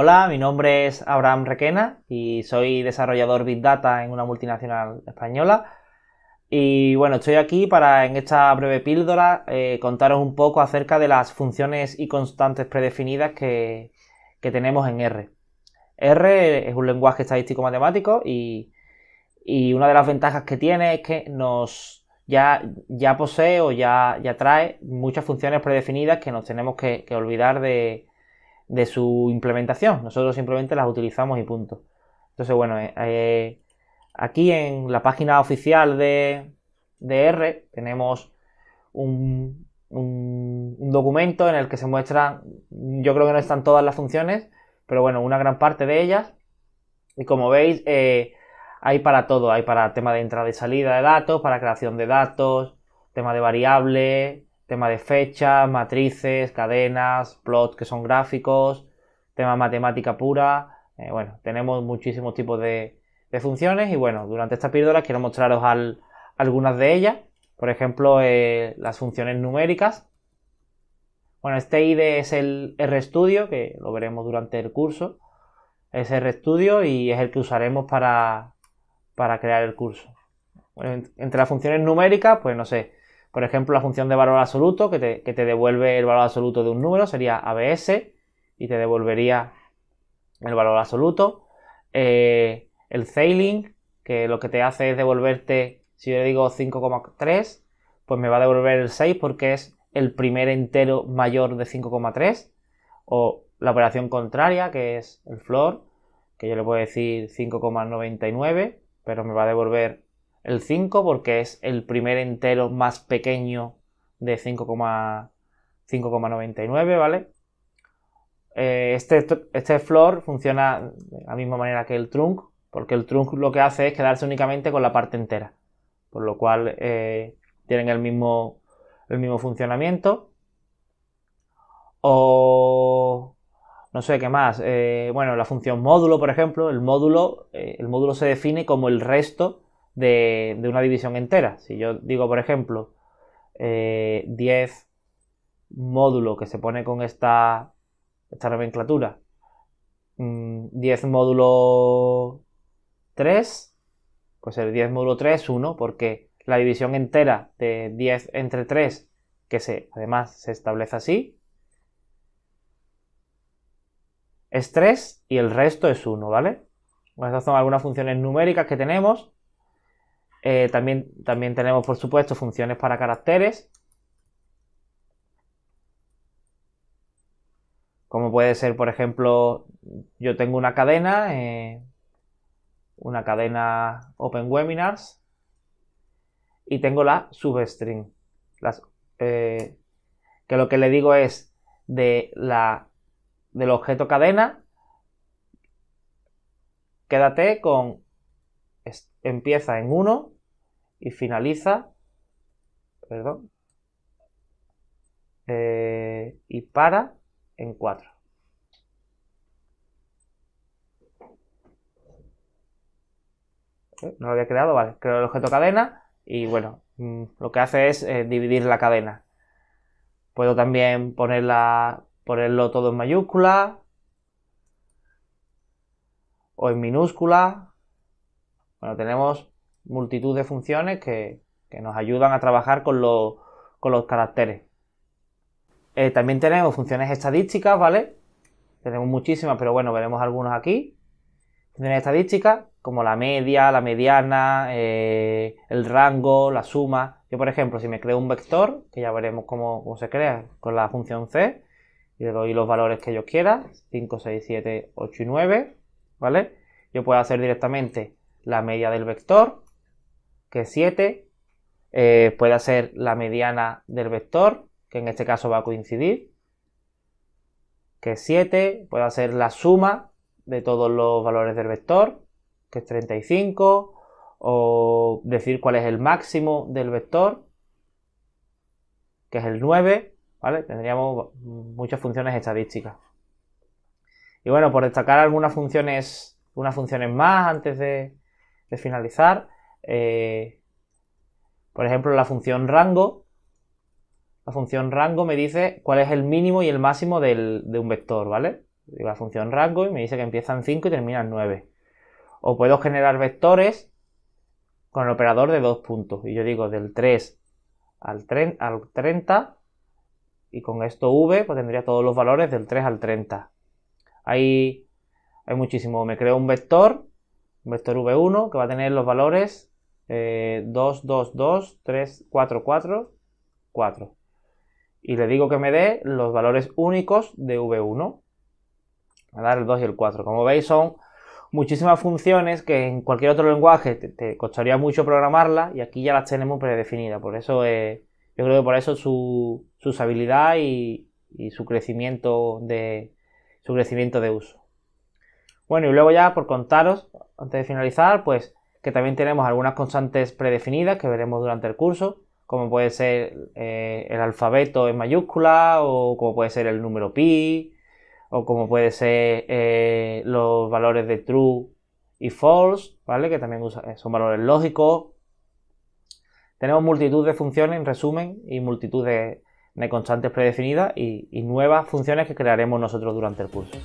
Hola, mi nombre es Abraham Requena y soy desarrollador Big Data en una multinacional española. Y bueno, estoy aquí para en esta breve píldora eh, contaros un poco acerca de las funciones y constantes predefinidas que, tenemos en R. R es un lenguaje estadístico matemático y, una de las ventajas que tiene es que nos ya, ya posee o ya, ya trae muchas funciones predefinidas que nos tenemos que olvidar de, de su implementación. Nosotros simplemente las utilizamos y punto. Entonces, bueno, eh, eh, aquí en la página oficial de, R tenemos un, documento en el que se muestran, yo creo que no están todas las funciones, pero bueno, una gran parte de ellas. Y como veis, eh, hay para todo, hay para tema de entrada y salida de datos, para creación de datos, tema de variable, Tema de fechas, matrices, cadenas, plots que son gráficos, tema matemática pura. Eh, bueno, tenemos muchísimos tipos de, funciones y bueno, durante esta píldora quiero mostraros algunas de ellas. Por ejemplo, eh, las funciones numéricas. Bueno, este ID es el RStudio, que lo veremos durante el curso. Es RStudio y es el que usaremos para, para crear el curso. Bueno, entre las funciones numéricas, pues no sé, por ejemplo, la función de valor absoluto que te, devuelve el valor absoluto de un número sería ABS y te devolvería el valor absoluto. Eh, el sailing, que lo que te hace es devolverte, si yo le digo 5,3, pues me va a devolver el 6 porque es el primer entero mayor de 5,3. O la operación contraria, que es el floor, que yo le puedo decir 5,99, pero me va a devolver el 5 porque es el primer entero más pequeño de 5,99, ¿vale? Eh, este, este floor funciona de la misma manera que el trunk, porque el trunk lo que hace es quedarse únicamente con la parte entera, por lo cual eh, tienen el mismo, el mismo funcionamiento. O no sé qué más. Eh, bueno, la función módulo, por ejemplo, el módulo, el módulo se define como el resto de, una división entera. Si yo digo, por ejemplo, 10 eh, módulo que se pone con esta, esta nomenclatura, 10 mm, módulo 3, pues el 10 módulo 3 es 1, porque la división entera de 10 entre 3, que se, además se establece así, es 3 y el resto es 1, ¿vale? Estas son algunas funciones numéricas que tenemos eh, también, también tenemos, por supuesto, funciones para caracteres. Como puede ser, por ejemplo, yo tengo una cadena, eh, una cadena Open Webinars, y tengo la substring. Eh, que lo que le digo es de la, del objeto cadena, quédate con, empieza en 1 y finaliza, perdón, eh, y para en 4. No lo había creado, vale, creo el objeto cadena y bueno, mm, lo que hace es eh, dividir la cadena. Puedo también ponerla, ponerlo todo en mayúscula o en minúscula. Bueno, tenemos multitud de funciones que, nos ayudan a trabajar con, los caracteres. Eh, también tenemos funciones estadísticas, ¿vale? Tenemos muchísimas, pero bueno, veremos algunos aquí. Funciones estadísticas, como la media, la mediana, eh, el rango, la suma. Yo, por ejemplo, si me creo un vector, que ya veremos cómo, cómo se crea con la función C, y le doy los valores que yo quiera, 5, 6, 7, 8 y 9, ¿vale? Yo puedo hacer directamente la media del vector, que 7 eh, pueda ser la mediana del vector, que en este caso va a coincidir, que 7 pueda ser la suma de todos los valores del vector, que es 35, o decir cuál es el máximo del vector, que es el 9, ¿vale? Tendríamos muchas funciones estadísticas. Y bueno, por destacar algunas funciones, unas funciones más antes de finalizar, eh, por ejemplo, la función rango. La función rango me dice cuál es el mínimo y el máximo de un vector, ¿vale? La función rango y me dice que empieza en 5 y termina en 9. O puedo generar vectores con el operador de dos puntos. Y yo digo del 3 al, al 30 y con esto v pues tendría todos los valores del 3 al 30. Ahí hay muchísimo. Me creo un vector, un vector v1 que va a tener los valores 2, 2, 2, 3, 4, 4, 4. Y le digo que me dé los valores únicos de V1. a dar el 2 y el 4. Como veis son muchísimas funciones que en cualquier otro lenguaje te, costaría mucho programarlas y aquí ya las tenemos predefinidas. Por eso eh, yo creo que por eso su, usabilidad y, y, su crecimiento de su crecimiento de uso. Bueno, y luego ya por contaros, antes de finalizar, pues también tenemos algunas constantes predefinidas que veremos durante el curso, como puede ser eh, el alfabeto en mayúscula, o como puede ser el número pi, o como puede ser eh, los valores de true y false, ¿vale? Que también eh, son valores lógicos. Tenemos multitud de funciones, en resumen, y multitud de, constantes predefinidas y nuevas funciones que crearemos nosotros durante el curso.